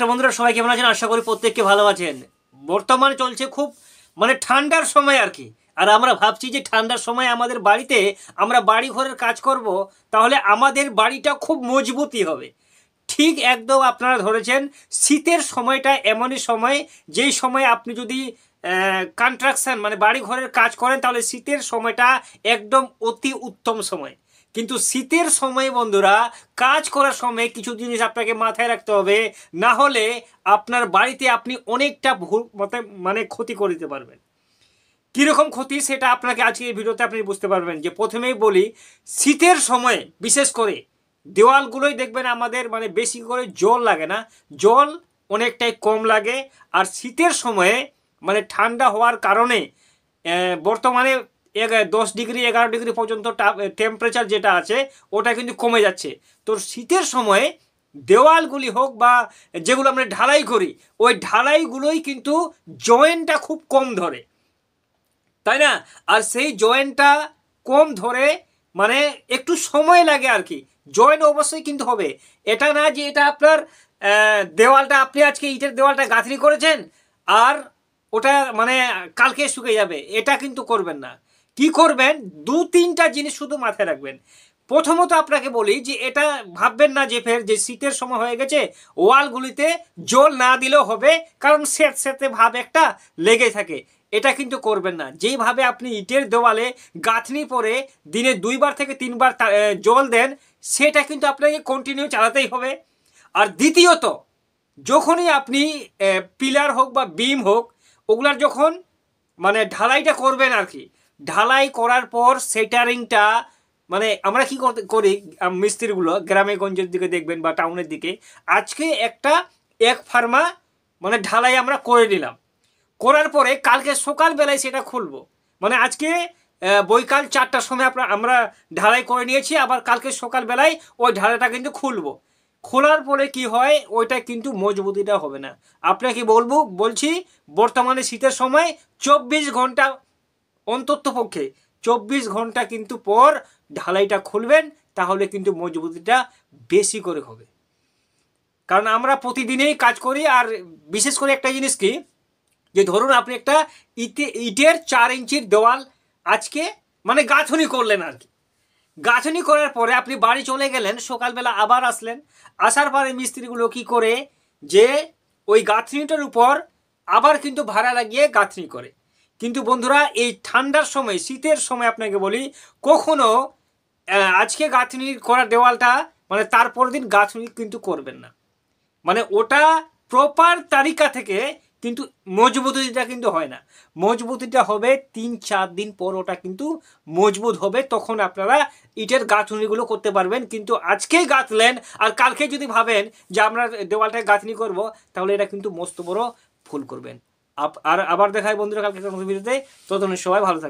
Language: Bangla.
নমস্কার বন্ধুরা সবাই কেমন আছেন আশা করি প্রত্যেককে ভালো আছেন বর্তমানে চলছে খুব মানে ঠান্ডার সময় আর কি আর আমরা ভাবছি যে ঠান্ডার সময় আমাদের বাড়িতে আমরা বাড়ি ঘরের কাজ করব তাহলে আমাদের বাড়িটা খুব মজবুতই হবে ঠিক একদম আপনারা ধরেছেন শীতের সময়টা এমনই সময় যেই সময় আপনি যদি কনস্ট্রাকশান মানে বাড়ি ঘরের কাজ করেন তাহলে শীতের সময়টা একদম অতি উত্তম সময় কিন্তু শীতের সময় বন্ধুরা কাজ করার সময় কিছু জিনিস আপনাকে মাথায় রাখতে হবে না হলে আপনার বাড়িতে আপনি অনেকটা ভুল মানে ক্ষতি করে দিতে পারবেন কীরকম ক্ষতি সেটা আপনাকে আজকে এই ভিডিওতে আপনি বুঝতে পারবেন যে প্রথমেই বলি শীতের সময়ে বিশেষ করে দেওয়ালগুলোই দেখবেন আমাদের মানে বেশি করে জল লাগে না জল অনেকটাই কম লাগে আর শীতের সময়ে মানে ঠান্ডা হওয়ার কারণে বর্তমানে দশ ডিগ্রি এগারো ডিগ্রি পর্যন্ত টেম্পারেচার যেটা আছে ওটা কিন্তু কমে যাচ্ছে তো শীতের সময়ে দেওয়ালগুলি হোক বা যেগুলো আমরা ঢালাই করি ওই ঢালাইগুলোই কিন্তু জয়েন্টটা খুব কম ধরে তাই না আর সেই জয়েন্টটা কম ধরে মানে একটু সময় লাগে আর কি জয়েন্ট অবশ্যই কিন্তু হবে এটা না যে এটা আপনার দেওয়ালটা আপনি আজকে ইটের দেওয়ালটা গাঁথরি করেছেন আর ওটা মানে কালকে শুকে যাবে এটা কিন্তু করবেন না কি করবেন দু তিনটা জিনিস শুধু মাথায় রাখবেন প্রথমত আপনাকে বলি যে এটা ভাববেন না যে ফের যে শীতের সময় হয়ে গেছে ওয়ালগুলিতে জল না দিলেও হবে কারণ সেত সেতে ভাব একটা লেগে থাকে এটা কিন্তু করবেন না যেইভাবে আপনি ইটের দেওয়ালে গাঁথনি পরে দিনে দুইবার থেকে তিনবার জল দেন সেটা কিন্তু আপনাকে কন্টিনিউ চালাতেই হবে আর দ্বিতীয়ত যখনই আপনি পিলার হোক বা বিম হোক ওগুলার যখন মানে ঢালাইটা করবেন আর কি ঢালাই করার পর সেটারিংটা মানে আমরা কি করি মিস্ত্রিগুলো গ্রামে গঞ্জের দিকে দেখবেন বা টাউনের দিকে আজকে একটা এক ফার্মা মানে ঢালাই আমরা করে নিলাম করার পরে কালকে সকালবেলায় সেটা খুলবো মানে আজকে বৈকাল চারটার সময় আপনার আমরা ঢালাই করে নিয়েছি আবার কালকে সকালবেলায় ওই ঢালাইটা কিন্তু খুলবো খোলার পরে কি হয় ওইটা কিন্তু মজবুতিটা হবে না আপনাকে বলবো বলছি বর্তমানে শীতের সময় চব্বিশ ঘন্টা অন্ততপক্ষে চব্বিশ ঘন্টা কিন্তু পর ঢালাইটা খুলবেন তাহলে কিন্তু মজবুতিটা বেশি করে হবে কারণ আমরা প্রতিদিনেই কাজ করি আর বিশেষ করে একটা জিনিস কি যে ধরুন আপনি একটা ইটে ইটের চার ইঞ্চির দেওয়াল আজকে মানে গাঁথনি করলেন আর কি গাঁথনি করার পরে আপনি বাড়ি চলে গেলেন সকালবেলা আবার আসলেন আসার পরে মিস্ত্রিগুলো কি করে যে ওই গাঁথনিটার উপর আবার কিন্তু ভাড়া লাগিয়ে গাঁথনি করে কিন্তু বন্ধুরা এই ঠান্ডার সময় শীতের সময় আপনাকে বলি কখনো আজকে গাঁথনি করা দেওয়ালটা মানে তারপর দিন গাঁথনি কিন্তু করবেন না মানে ওটা প্রপার তালিকা থেকে কিন্তু মজবুতিটা কিন্তু হয় না মজবুতিটা হবে তিন চার দিন পর ওটা কিন্তু মজবুত হবে তখন আপনারা ইটের গাঁথনিগুলো করতে পারবেন কিন্তু আজকেই গাঁথলেন আর কালকে যদি ভাবেন যে আমরা দেওয়ালটায় গাঁথনি করব তাহলে এটা কিন্তু মস্ত বড় ফুল করবেন আর আবার দেখায় বন্ধুরা কালকে কোনো ভিডিওতে ততক্ষণ সবাই ভালো থাকবে